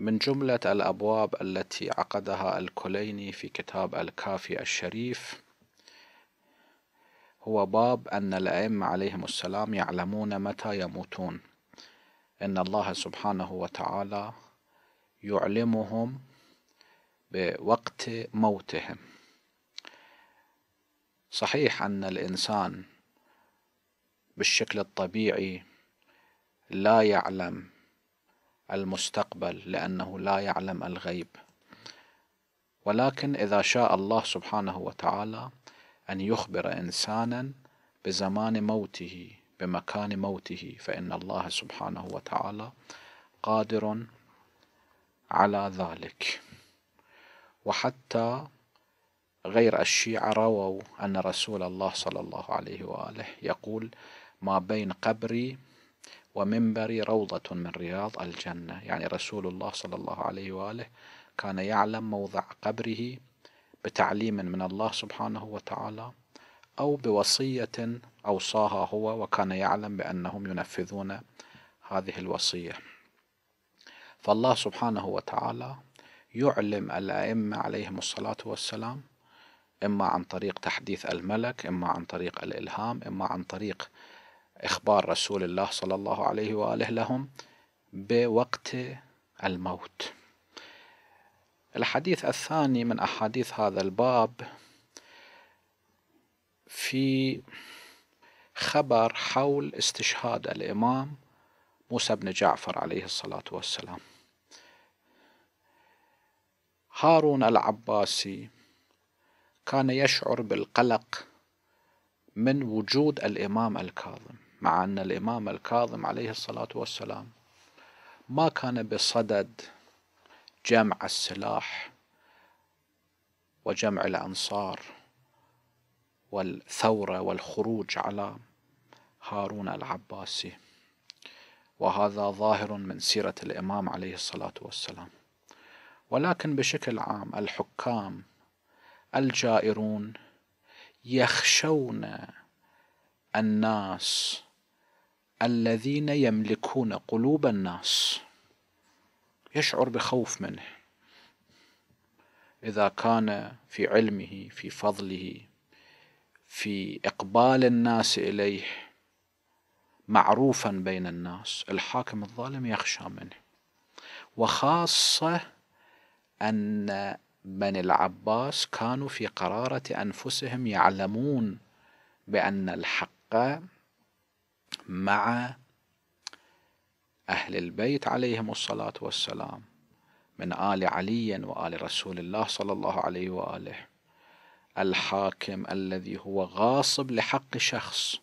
من جملة الأبواب التي عقدها الكليني في كتاب الكافي الشريف هو باب أن الأئمة عليهم السلام يعلمون متى يموتون إن الله سبحانه وتعالى يعلمهم بوقت موتهم صحيح أن الإنسان بالشكل الطبيعي لا يعلم المستقبل لأنه لا يعلم الغيب ولكن إذا شاء الله سبحانه وتعالى أن يخبر إنسانا بزمان موته بمكان موته فإن الله سبحانه وتعالى قادر على ذلك وحتى غير الشيعة رووا أن رسول الله صلى الله عليه وآله يقول ما بين قبري ومنبري روضة من رياض الجنة يعني رسول الله صلى الله عليه وآله كان يعلم موضع قبره بتعليم من الله سبحانه وتعالى أو بوصية أوصاها هو وكان يعلم بأنهم ينفذون هذه الوصية فالله سبحانه وتعالى يعلم الأئمة عليهم الصلاة والسلام إما عن طريق تحديث الملك إما عن طريق الإلهام إما عن طريق إخبار رسول الله صلى الله عليه وآله لهم بوقت الموت الحديث الثاني من أحاديث هذا الباب في خبر حول استشهاد الإمام موسى بن جعفر عليه الصلاة والسلام هارون العباسي كان يشعر بالقلق من وجود الإمام الكاظم مع أن الإمام الكاظم عليه الصلاة والسلام ما كان بصدد جمع السلاح وجمع الأنصار والثورة والخروج على هارون العباسي وهذا ظاهر من سيرة الإمام عليه الصلاة والسلام ولكن بشكل عام الحكام الجائرون يخشون الناس الذين يملكون قلوب الناس يشعر بخوف منه اذا كان في علمه في فضله في اقبال الناس اليه معروفا بين الناس الحاكم الظالم يخشى منه وخاصه ان بني العباس كانوا في قراره انفسهم يعلمون بان الحق مع أهل البيت عليهم الصلاة والسلام من آل علي وآل رسول الله صلى الله عليه وآله الحاكم الذي هو غاصب لحق شخص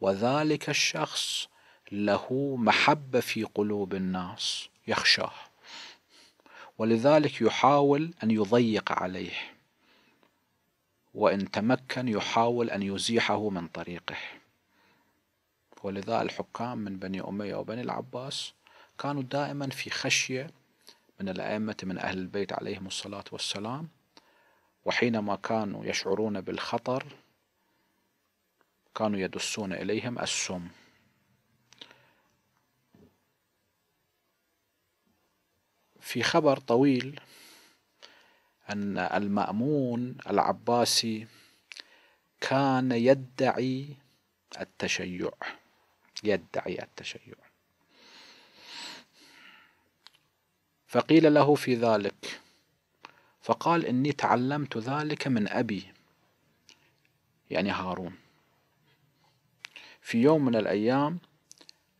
وذلك الشخص له محبة في قلوب الناس يخشاه ولذلك يحاول أن يضيق عليه وإن تمكن يحاول أن يزيحه من طريقه ولذا الحكام من بني أمية وبني العباس كانوا دائما في خشية من الأئمة من أهل البيت عليهم الصلاة والسلام وحينما كانوا يشعرون بالخطر كانوا يدسون إليهم السم في خبر طويل أن المأمون العباسي كان يدعي التشيع يدعي التشيع فقيل له في ذلك فقال إني تعلمت ذلك من أبي يعني هارون في يوم من الأيام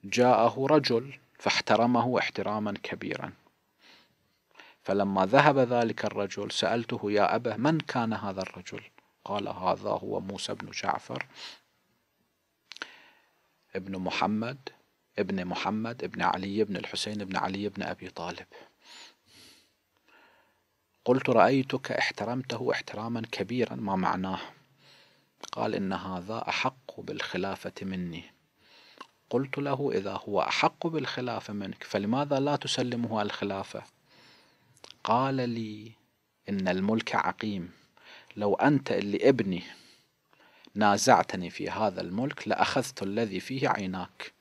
جاءه رجل فاحترمه احتراما كبيرا فلما ذهب ذلك الرجل سألته يا ابا من كان هذا الرجل قال هذا هو موسى بن جعفر ابن محمد ابن محمد ابن علي ابن الحسين ابن علي ابن أبي طالب قلت رأيتك احترمته احتراما كبيرا ما معناه قال إن هذا أحق بالخلافة مني قلت له إذا هو أحق بالخلافة منك فلماذا لا تسلمه الخلافة قال لي إن الملك عقيم لو أنت اللي ابني نازعتني في هذا الملك لأخذت الذي فيه عيناك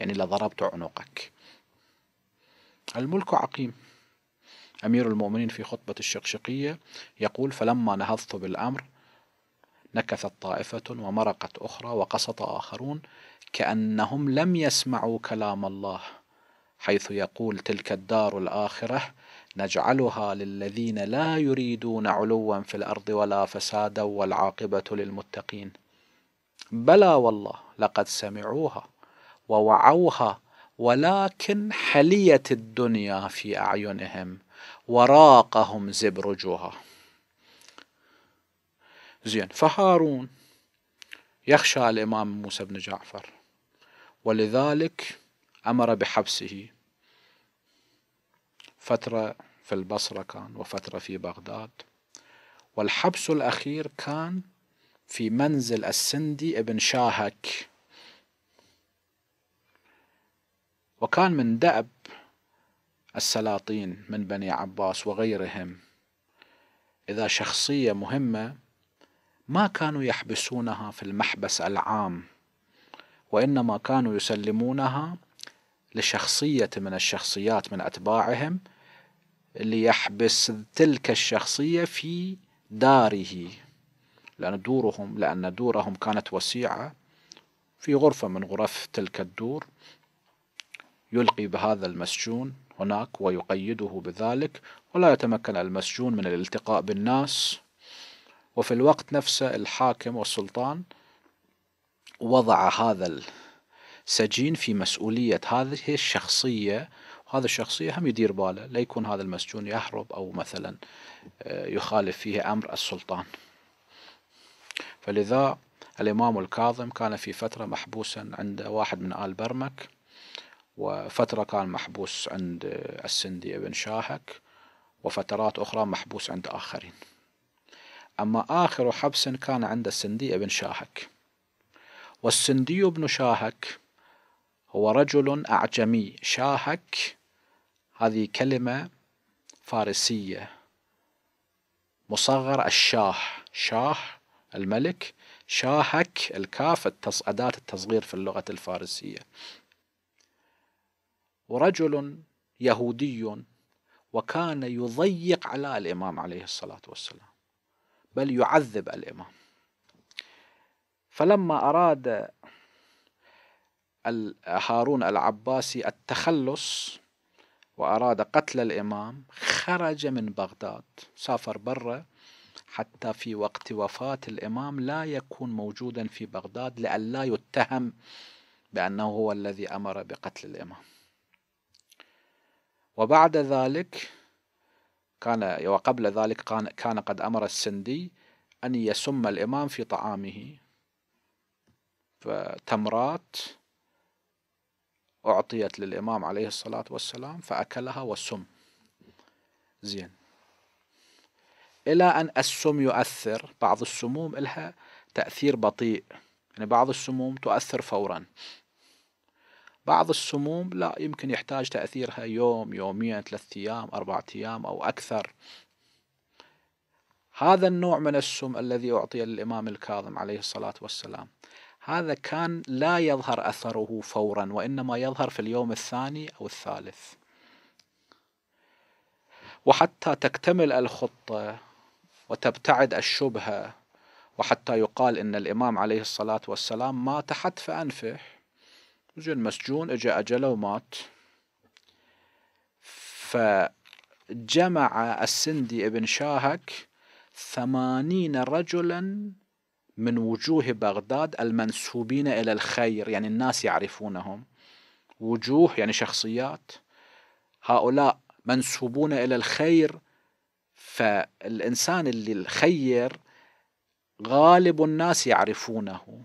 يعني لضربت عنقك الملك عقيم أمير المؤمنين في خطبة الشقشقية يقول فلما نهضت بالأمر نكثت طائفة ومرقت أخرى وقسط آخرون كأنهم لم يسمعوا كلام الله حيث يقول تلك الدار الآخرة نجعلها للذين لا يريدون علوا في الارض ولا فسادا والعاقبه للمتقين بلى والله لقد سمعوها ووعوها ولكن حليت الدنيا في اعينهم وراقهم زبرجها زين فهارون يخشى الامام موسى بن جعفر ولذلك امر بحبسه فترة في البصرة كان وفترة في بغداد والحبس الأخير كان في منزل السندي ابن شاهك وكان من دأب السلاطين من بني عباس وغيرهم إذا شخصية مهمة ما كانوا يحبسونها في المحبس العام وإنما كانوا يسلمونها لشخصية من الشخصيات من أتباعهم ليحبس تلك الشخصية في داره لأن دورهم لأن دورهم كانت وسيعة في غرفة من غرف تلك الدور يلقي بهذا المسجون هناك ويقيده بذلك ولا يتمكن المسجون من الالتقاء بالناس وفي الوقت نفسه الحاكم والسلطان وضع هذا السجين في مسؤولية هذه الشخصية هذا الشخصية هم يدير باله لا يكون هذا المسجون يهرب أو مثلا آه، يخالف فيه أمر السلطان فلذا الإمام الكاظم كان في فترة محبوسا عند واحد من آل برمك وفترة كان محبوس عند آه، السندي ابن شاهك وفترات أخرى محبوس عند آخرين أما آخر حبس كان عند السندي ابن شاهك والسندي ابن شاهك هو رجل أعجمي شاهك هذه كلمة فارسية مصغر الشاه شاه الملك شاهك الكاف التص... أداة التصغير في اللغة الفارسية ورجل يهودي وكان يضيق على الإمام عليه الصلاة والسلام بل يعذب الإمام فلما أراد هارون العباسي التخلص وأراد قتل الإمام خرج من بغداد سافر برا حتى في وقت وفاة الإمام لا يكون موجودا في بغداد لئلا يتهم بأنه هو الذي أمر بقتل الإمام وبعد ذلك كان وقبل ذلك كان قد أمر السندي أن يسم الإمام في طعامه فتمرات أعطيت للإمام عليه الصلاة والسلام فأكلها والسم زين إلى أن السم يؤثر بعض السموم إلها تأثير بطيء يعني بعض السموم تؤثر فورا بعض السموم لا يمكن يحتاج تأثيرها يوم يومين ثلاثة أيام أربعة أيام أو أكثر هذا النوع من السم الذي أعطي للإمام الكاظم عليه الصلاة والسلام هذا كان لا يظهر أثره فورا وإنما يظهر في اليوم الثاني أو الثالث وحتى تكتمل الخطة وتبتعد الشبهة وحتى يقال إن الإمام عليه الصلاة والسلام مات حتف أنفه زين مسجون اجى أجله ومات فجمع السندي ابن شاهك ثمانين رجلا من وجوه بغداد المنسوبين إلى الخير يعني الناس يعرفونهم وجوه يعني شخصيات هؤلاء منسوبون إلى الخير فالإنسان اللي الخير غالب الناس يعرفونه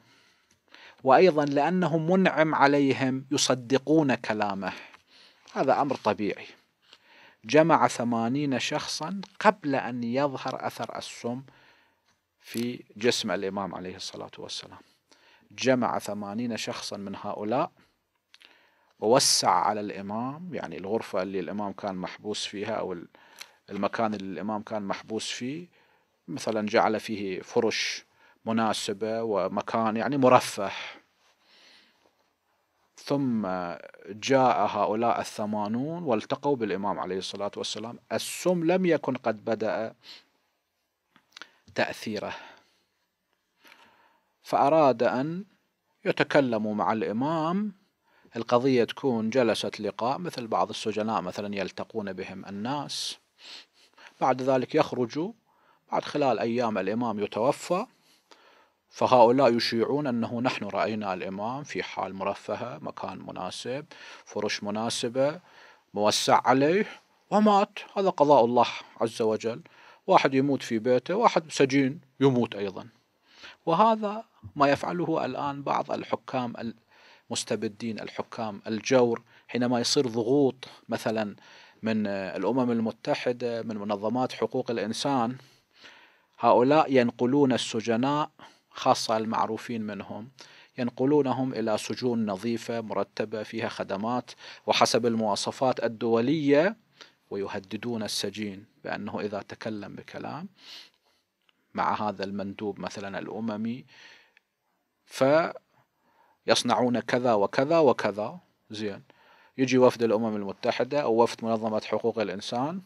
وأيضا لأنه منعم عليهم يصدقون كلامه هذا أمر طبيعي جمع ثمانين شخصا قبل أن يظهر أثر السم في جسم الإمام عليه الصلاة والسلام جمع ثمانين شخصا من هؤلاء ووسع على الإمام يعني الغرفة اللي الإمام كان محبوس فيها أو المكان اللي الإمام كان محبوس فيه مثلا جعل فيه فرش مناسبة ومكان يعني مرفه ثم جاء هؤلاء الثمانون والتقوا بالإمام عليه الصلاة والسلام السم لم يكن قد بدأ تأثيره فأراد أن يتكلموا مع الإمام القضية تكون جلسة لقاء مثل بعض السجناء مثلا يلتقون بهم الناس بعد ذلك يخرجوا بعد خلال أيام الإمام يتوفى فهؤلاء يشيعون أنه نحن رأينا الإمام في حال مرفهة مكان مناسب فرش مناسبة موسع عليه ومات هذا قضاء الله عز وجل واحد يموت في بيته واحد سجين يموت أيضا وهذا ما يفعله الآن بعض الحكام المستبدين الحكام الجور حينما يصير ضغوط مثلا من الأمم المتحدة من منظمات حقوق الإنسان هؤلاء ينقلون السجناء خاصة المعروفين منهم ينقلونهم إلى سجون نظيفة مرتبة فيها خدمات وحسب المواصفات الدولية ويهددون السجين بأنه إذا تكلم بكلام مع هذا المندوب مثلا الأممي فيصنعون كذا وكذا وكذا زين يجي وفد الأمم المتحدة أو وفد منظمة حقوق الإنسان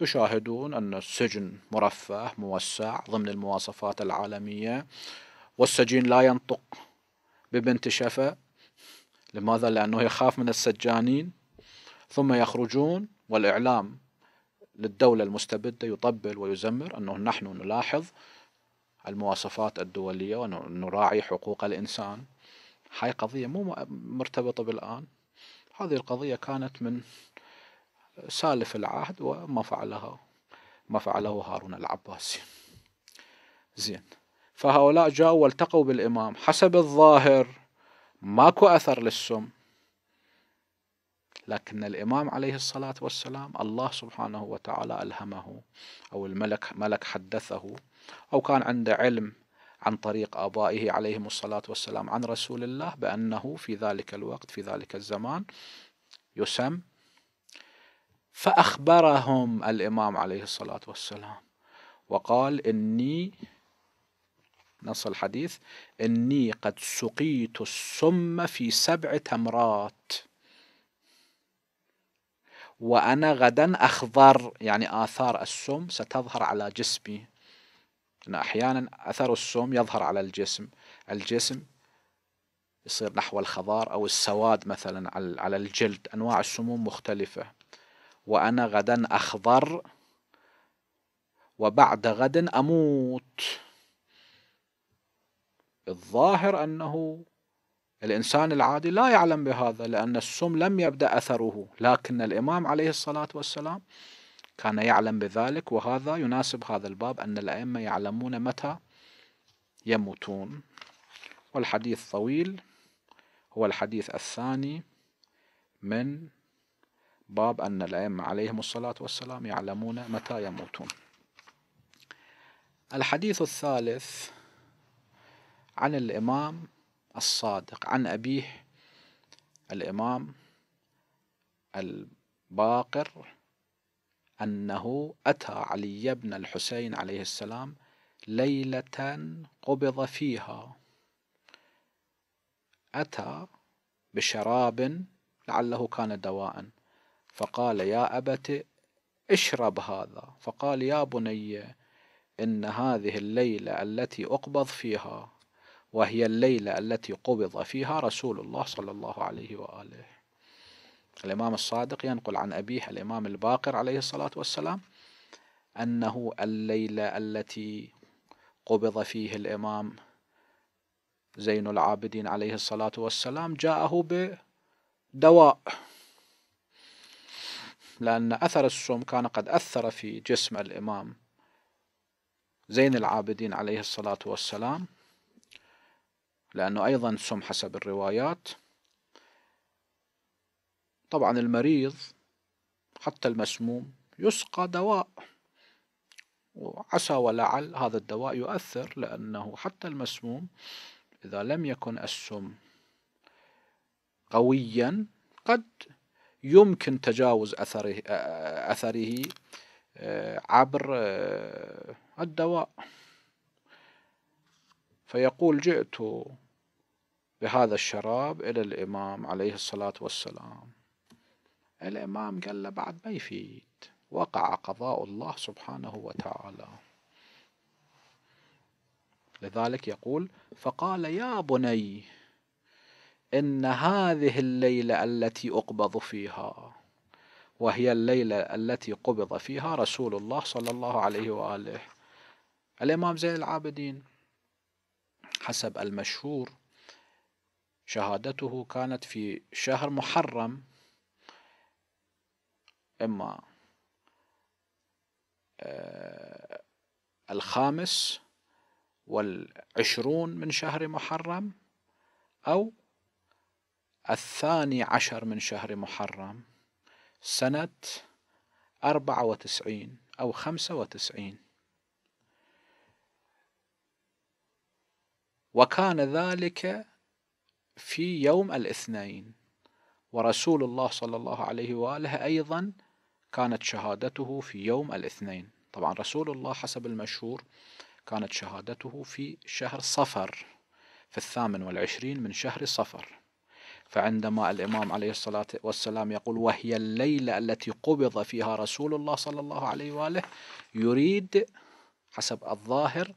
يشاهدون أن السجن مرفه موسع ضمن المواصفات العالمية والسجين لا ينطق ببنت شفا لماذا؟ لأنه يخاف من السجانين ثم يخرجون والإعلام للدولة المستبدة يطبل ويزمر أنه نحن نلاحظ المواصفات الدولية ونراعي حقوق الإنسان هاي قضية مو مرتبطة بالآن هذه القضية كانت من سالف العهد وما فعلها ما فعله هارون العباسي زين فهؤلاء جاءوا والتقوا بالإمام حسب الظاهر ماكو أثر للسم لكن الإمام عليه الصلاة والسلام الله سبحانه وتعالى ألهمه أو الملك ملك حدثه أو كان عنده علم عن طريق آبائه عليهم الصلاة والسلام عن رسول الله بأنه في ذلك الوقت في ذلك الزمان يسم فأخبرهم الإمام عليه الصلاة والسلام وقال إني نص الحديث إني قد سقيت السم في سبع تمرات وأنا غدا أخضر يعني آثار السم ستظهر على جسمي أنا أحيانا أثر السم يظهر على الجسم الجسم يصير نحو الخضار أو السواد مثلا على الجلد أنواع السموم مختلفة وأنا غدا أخضر وبعد غد أموت الظاهر أنه الإنسان العادي لا يعلم بهذا لأن السم لم يبدأ أثره لكن الإمام عليه الصلاة والسلام كان يعلم بذلك وهذا يناسب هذا الباب أن الأئمة يعلمون متى يموتون والحديث طويل هو الحديث الثاني من باب أن الأئمة عليهم الصلاة والسلام يعلمون متى يموتون الحديث الثالث عن الإمام الصادق عن أبيه الإمام الباقر أنه أتى علي بن الحسين عليه السلام ليلة قبض فيها أتى بشراب لعله كان دواء فقال يا أبت اشرب هذا فقال يا بني إن هذه الليلة التي أقبض فيها وهي الليلة التي قبض فيها رسول الله صلى الله عليه وآله الإمام الصادق ينقل عن أبيه الإمام الباقر عليه الصلاة والسلام أنه الليلة التي قبض فيه الإمام زين العابدين عليه الصلاة والسلام جاءه بدواء لأن أثر السم كان قد أثر في جسم الإمام زين العابدين عليه الصلاة والسلام لأنه أيضا سم حسب الروايات طبعا المريض حتى المسموم يسقى دواء وعسى ولعل هذا الدواء يؤثر لأنه حتى المسموم إذا لم يكن السم قويا قد يمكن تجاوز أثره, أثره آه، عبر آه، الدواء فيقول جئت بهذا الشراب إلى الإمام عليه الصلاة والسلام الإمام قال له بعد ما يفيد وقع قضاء الله سبحانه وتعالى لذلك يقول فقال يا بني إن هذه الليلة التي أقبض فيها وهي الليلة التي قبض فيها رسول الله صلى الله عليه وآله الإمام زين العابدين حسب المشهور شهادته كانت في شهر محرم إما آه، الخامس والعشرون من شهر محرم أو الثاني عشر من شهر محرم سنة أربعة وتسعين أو خمسة وتسعين وكان ذلك في يوم الاثنين ورسول الله صلى الله عليه وآله أيضا كانت شهادته في يوم الاثنين طبعا رسول الله حسب المشهور كانت شهادته في شهر صفر في الثامن والعشرين من شهر صفر فعندما الإمام عليه الصلاة والسلام يقول وهي الليلة التي قبض فيها رسول الله صلى الله عليه وآله يريد حسب الظاهر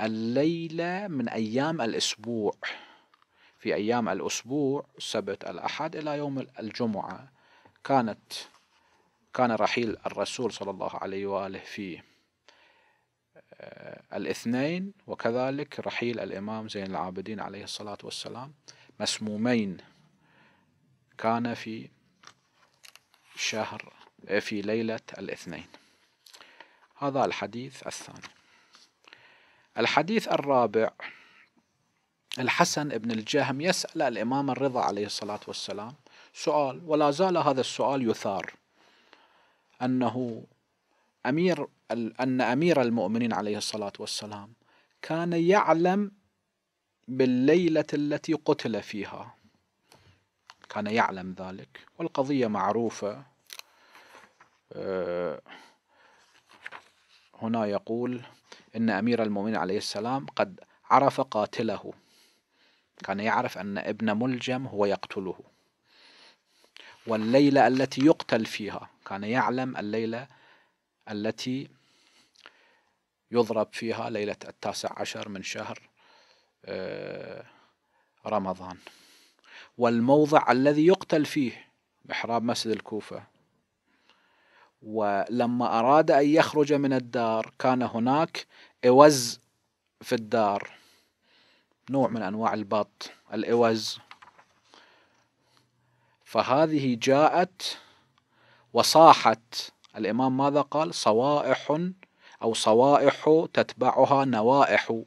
الليلة من أيام الأسبوع في أيام الأسبوع السبت الأحد إلى يوم الجمعة كانت كان رحيل الرسول صلى الله عليه وآله في آه، الاثنين وكذلك رحيل الإمام زين العابدين عليه الصلاة والسلام مسمومين كان في شهر آه، في ليلة الاثنين هذا الحديث الثاني الحديث الرابع الحسن بن الجهم يسأل الإمام الرضا عليه الصلاة والسلام سؤال ولا زال هذا السؤال يثار أنه أمير أن أمير المؤمنين عليه الصلاة والسلام كان يعلم بالليلة التي قتل فيها كان يعلم ذلك والقضية معروفة آه، هنا يقول إن أمير المؤمنين عليه السلام قد عرف قاتله كان يعرف أن ابن ملجم هو يقتله والليلة التي يقتل فيها كان يعلم الليلة التي يضرب فيها ليلة التاسع عشر من شهر آه، رمضان والموضع الذي يقتل فيه محراب مسجد الكوفة ولما أراد أن يخرج من الدار كان هناك إوز في الدار نوع من أنواع البط الإوز فهذه جاءت وصاحت الإمام ماذا قال صوائح أو صوائح تتبعها نوائح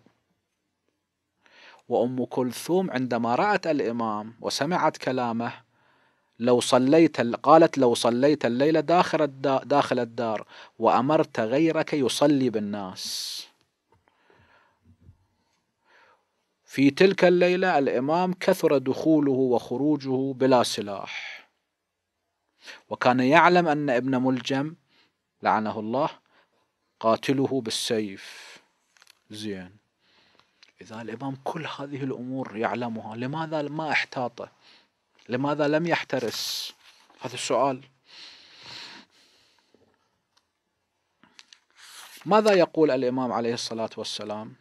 وأم كلثوم عندما رأت الإمام وسمعت كلامه لو صليت قالت لو صليت الليل داخل الدار, داخل الدار وأمرت غيرك يصلي بالناس في تلك الليلة الإمام كثر دخوله وخروجه بلا سلاح وكان يعلم أن ابن ملجم لعنه الله قاتله بالسيف زين إذا الإمام كل هذه الأمور يعلمها لماذا ما احتاطه لماذا لم يحترس هذا السؤال ماذا يقول الإمام عليه الصلاة والسلام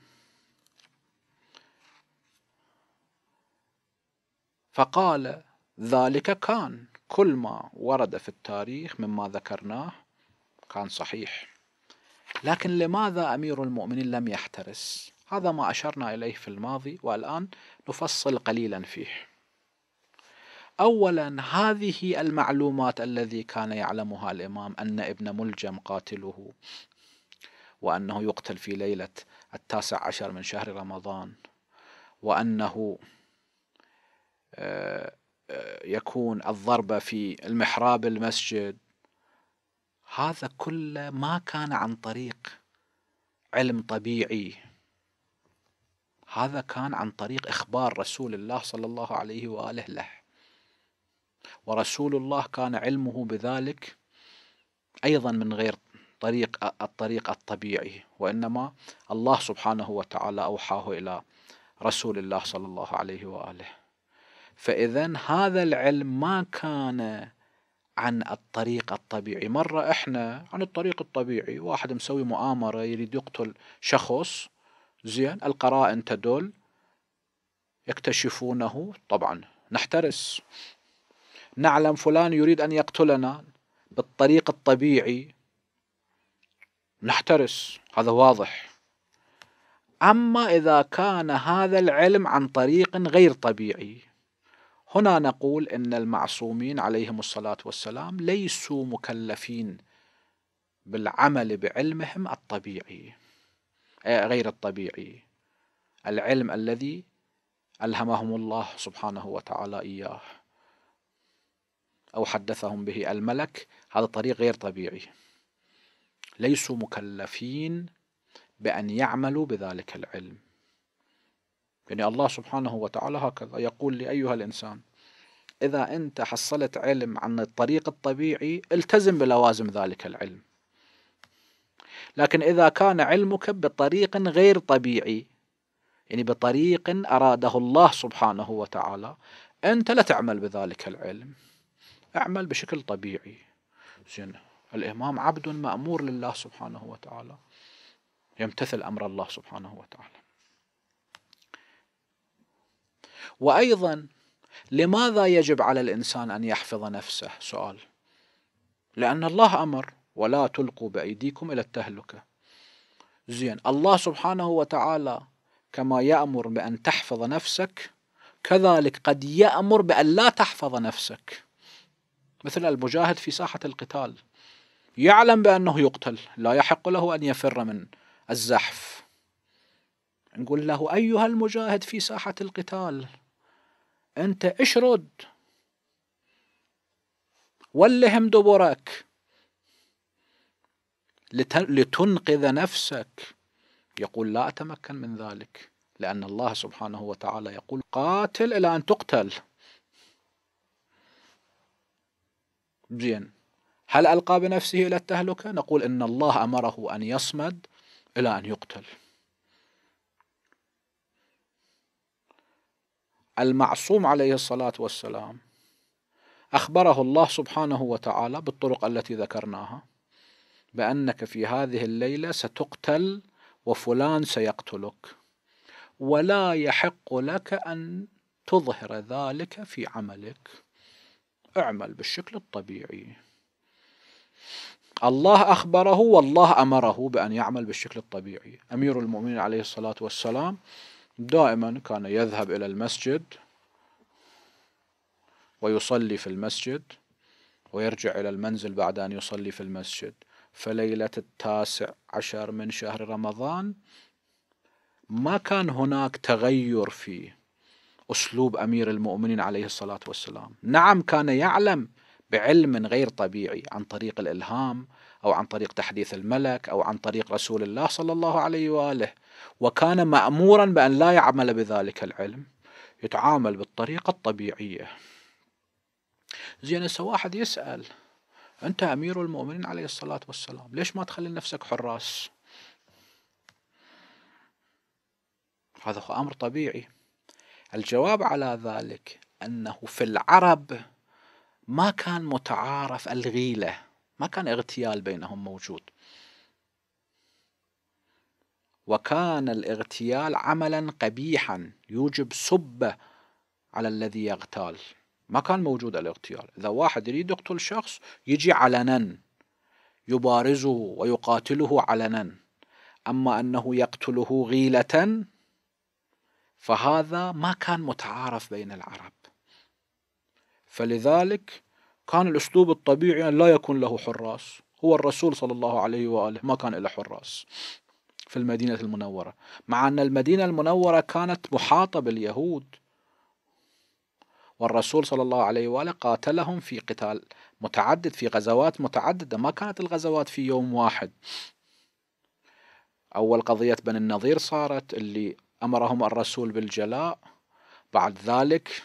فقال ذلك كان كل ما ورد في التاريخ مما ذكرناه كان صحيح لكن لماذا أمير المؤمنين لم يحترس هذا ما أشرنا إليه في الماضي والآن نفصل قليلا فيه أولا هذه المعلومات الذي كان يعلمها الإمام أن ابن ملجم قاتله وأنه يقتل في ليلة التاسع عشر من شهر رمضان وأنه آه، آه، يكون الضربة في المحراب المسجد هذا كله ما كان عن طريق علم طبيعي هذا كان عن طريق إخبار رسول الله صلى الله عليه وآله له ورسول الله كان علمه بذلك أيضا من غير طريق الطريق الطبيعي وإنما الله سبحانه وتعالى أوحاه إلى رسول الله صلى الله عليه وآله فإذا هذا العلم ما كان عن الطريق الطبيعي مرة إحنا عن الطريق الطبيعي واحد مسوي مؤامرة يريد يقتل شخص زين القرائن تدل يكتشفونه طبعا نحترس نعلم فلان يريد أن يقتلنا بالطريق الطبيعي نحترس هذا واضح أما إذا كان هذا العلم عن طريق غير طبيعي هنا نقول ان المعصومين عليهم الصلاه والسلام ليسوا مكلفين بالعمل بعلمهم الطبيعي آه، غير الطبيعي العلم الذي ألهمهم الله سبحانه وتعالى إياه أو حدثهم به الملك هذا طريق غير طبيعي ليسوا مكلفين بأن يعملوا بذلك العلم يعني الله سبحانه وتعالى هكذا يقول لي أيها الإنسان إذا أنت حصلت علم عن الطريق الطبيعي التزم بلوازم ذلك العلم لكن إذا كان علمك بطريق غير طبيعي يعني بطريق أراده الله سبحانه وتعالى أنت لا تعمل بذلك العلم أعمل بشكل طبيعي زين الإمام عبد مأمور لله سبحانه وتعالى يمتثل أمر الله سبحانه وتعالى وايضا لماذا يجب على الانسان ان يحفظ نفسه سؤال لان الله امر ولا تلقوا بايديكم الى التهلكه زين الله سبحانه وتعالى كما يامر بان تحفظ نفسك كذلك قد يامر بان لا تحفظ نفسك مثل المجاهد في ساحه القتال يعلم بانه يقتل لا يحق له ان يفر من الزحف نقول له أيها المجاهد في ساحة القتال أنت اشرد ولهم دبرك لتنقذ نفسك يقول لا أتمكن من ذلك لأن الله سبحانه وتعالى يقول قاتل إلى أن تقتل زين هل ألقى بنفسه إلى التهلكة؟ نقول إن الله أمره أن يصمد إلى أن يقتل المعصوم عليه الصلاة والسلام أخبره الله سبحانه وتعالى بالطرق التي ذكرناها بأنك في هذه الليلة ستقتل وفلان سيقتلك ولا يحق لك أن تظهر ذلك في عملك اعمل بالشكل الطبيعي الله أخبره والله أمره بأن يعمل بالشكل الطبيعي أمير المؤمنين عليه الصلاة والسلام دائما كان يذهب إلى المسجد ويصلي في المسجد ويرجع إلى المنزل بعد أن يصلي في المسجد فليلة التاسع عشر من شهر رمضان ما كان هناك تغير في أسلوب أمير المؤمنين عليه الصلاة والسلام نعم كان يعلم بعلم غير طبيعي عن طريق الإلهام أو عن طريق تحديث الملك أو عن طريق رسول الله صلى الله عليه وآله وكان مأمورا بأن لا يعمل بذلك العلم يتعامل بالطريقة الطبيعية زين هسه واحد يسأل أنت أمير المؤمنين عليه الصلاة والسلام ليش ما تخلي نفسك حراس هذا هو أمر طبيعي الجواب على ذلك أنه في العرب ما كان متعارف الغيلة ما كان اغتيال بينهم موجود وكان الاغتيال عملا قبيحا يوجب سبة على الذي يغتال ما كان موجود الاغتيال إذا واحد يريد يقتل شخص يجي علنا يبارزه ويقاتله علنا أما أنه يقتله غيلة فهذا ما كان متعارف بين العرب فلذلك كان الأسلوب الطبيعي ان لا يكون له حراس هو الرسول صلى الله عليه وآله ما كان له حراس في المدينة المنورة مع أن المدينة المنورة كانت محاطة باليهود والرسول صلى الله عليه وآله قاتلهم في قتال متعدد في غزوات متعددة ما كانت الغزوات في يوم واحد أول قضية بني النظير صارت اللي أمرهم الرسول بالجلاء بعد ذلك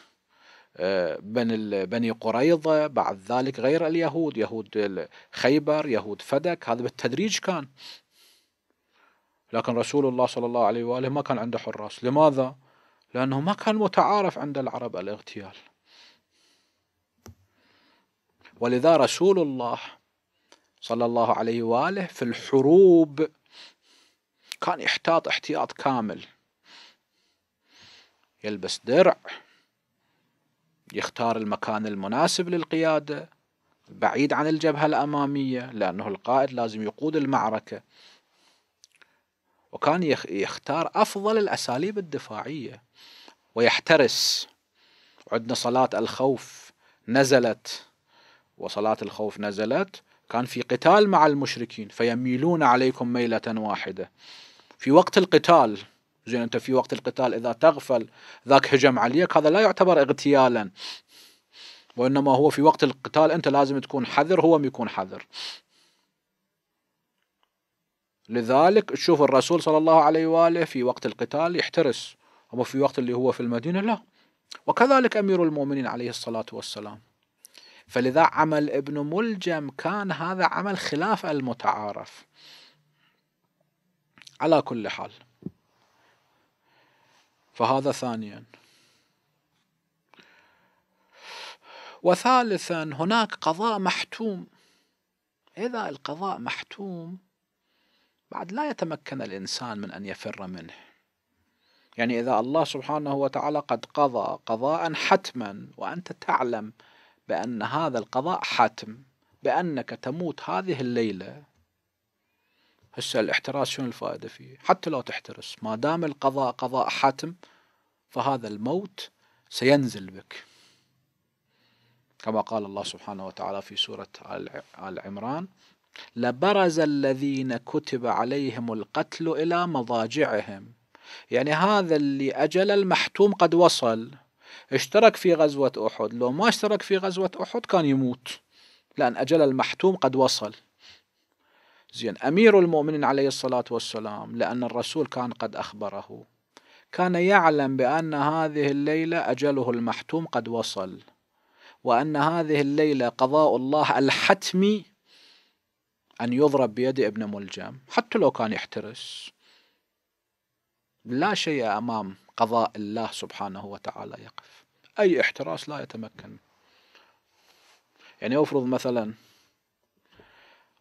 آه، بني بني قريضة بعد ذلك غير اليهود يهود خيبر يهود فدك هذا بالتدريج كان لكن رسول الله صلى الله عليه وآله ما كان عنده حراس لماذا؟ لأنه ما كان متعارف عند العرب الاغتيال ولذا رسول الله صلى الله عليه وآله في الحروب كان يحتاط احتياط كامل يلبس درع يختار المكان المناسب للقيادة بعيد عن الجبهة الأمامية لأنه القائد لازم يقود المعركة وكان يختار أفضل الأساليب الدفاعية ويحترس عندنا صلاة الخوف نزلت وصلاة الخوف نزلت كان في قتال مع المشركين فيميلون عليكم ميلة واحدة في وقت القتال زين أنت في وقت القتال إذا تغفل ذاك هجم عليك هذا لا يعتبر اغتيالا وإنما هو في وقت القتال أنت لازم تكون حذر هو يكون حذر لذلك تشوف الرسول صلى الله عليه وآله في وقت القتال يحترس أما في وقت اللي هو في المدينة لا وكذلك أمير المؤمنين عليه الصلاة والسلام فلذا عمل ابن ملجم كان هذا عمل خلاف المتعارف على كل حال فهذا ثانيا وثالثا هناك قضاء محتوم إذا القضاء محتوم بعد لا يتمكن الإنسان من أن يفر منه يعني إذا الله سبحانه وتعالى قد قضى قضاء حتما وأنت تعلم بأن هذا القضاء حتم بأنك تموت هذه الليلة هسه الاحتراس شنو الفائدة فيه حتى لو تحترس ما دام القضاء قضاء حتم فهذا الموت سينزل بك كما قال الله سبحانه وتعالى في سورة آل عمران لبرز الذين كتب عليهم القتل إلى مضاجعهم يعني هذا اللي أجل المحتوم قد وصل اشترك في غزوة أحد لو ما اشترك في غزوة أحد كان يموت لأن أجل المحتوم قد وصل زين أمير المؤمنين عليه الصلاة والسلام لأن الرسول كان قد أخبره كان يعلم بأن هذه الليلة أجله المحتوم قد وصل وأن هذه الليلة قضاء الله الحتمي أن يضرب بيد ابن ملجم حتى لو كان يحترس لا شيء أمام قضاء الله سبحانه وتعالى يقف أي احتراس لا يتمكن يعني أفرض مثلا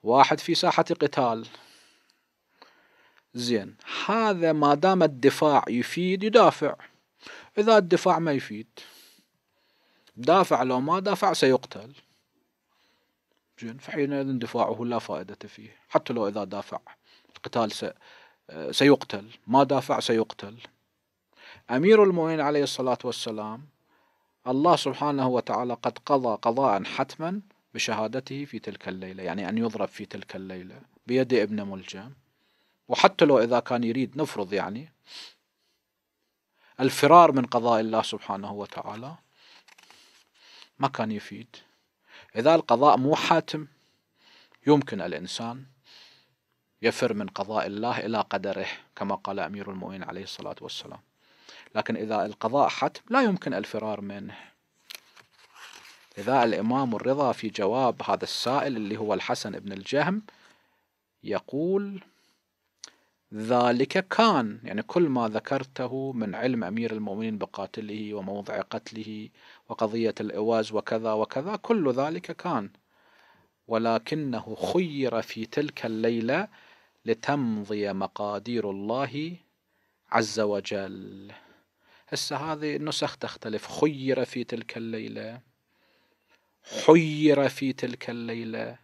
واحد في ساحة قتال زين هذا ما دام الدفاع يفيد يدافع إذا الدفاع ما يفيد دافع لو ما دافع سيقتل زين فحينئذ دفاعه لا فائدة فيه حتى لو إذا دافع القتال س... سيقتل ما دافع سيقتل أمير المؤمنين عليه الصلاة والسلام الله سبحانه وتعالى قد قضى قضاء حتما بشهادته في تلك الليلة يعني أن يضرب في تلك الليلة بيد ابن ملجم وحتى لو إذا كان يريد نفرض يعني الفرار من قضاء الله سبحانه وتعالى ما كان يفيد إذا القضاء مو حاتم يمكن الإنسان يفر من قضاء الله إلى قدره كما قال أمير المؤمنين عليه الصلاة والسلام لكن إذا القضاء حتم لا يمكن الفرار منه إذا الإمام الرضا في جواب هذا السائل اللي هو الحسن بن الجهم يقول ذلك كان يعني كل ما ذكرته من علم أمير المؤمنين بقاتله وموضع قتله وقضية الإواز وكذا وكذا كل ذلك كان ولكنه خير في تلك الليلة لتمضي مقادير الله عز وجل هسه هذه النسخ تختلف خير في تلك الليلة حير في تلك الليلة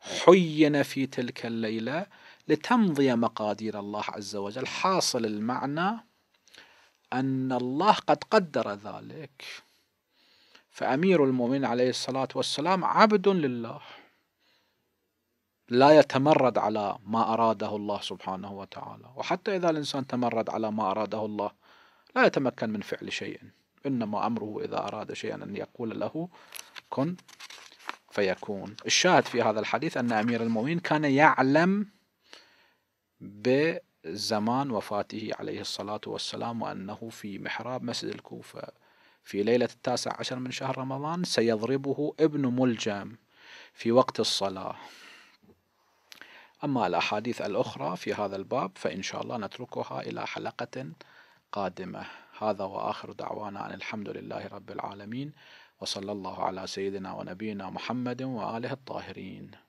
حين في تلك الليلة لتمضي مقادير الله عز وجل حاصل المعنى أن الله قد قدر ذلك فأمير المؤمنين عليه الصلاة والسلام عبد لله لا يتمرد على ما أراده الله سبحانه وتعالى وحتى إذا الإنسان تمرد على ما أراده الله لا يتمكن من فعل شيء إنما أمره إذا أراد شيئا أن يقول له كن فيكون الشاهد في هذا الحديث أن أمير المؤمنين كان يعلم بزمان وفاته عليه الصلاة والسلام وأنه في محراب مسجد الكوفة في ليلة التاسع عشر من شهر رمضان سيضربه ابن ملجم في وقت الصلاة أما الأحاديث الأخرى في هذا الباب فإن شاء الله نتركها إلى حلقة قادمة هذا وآخر دعوانا أن الحمد لله رب العالمين وصلى الله على سيدنا ونبينا محمد وآله الطاهرين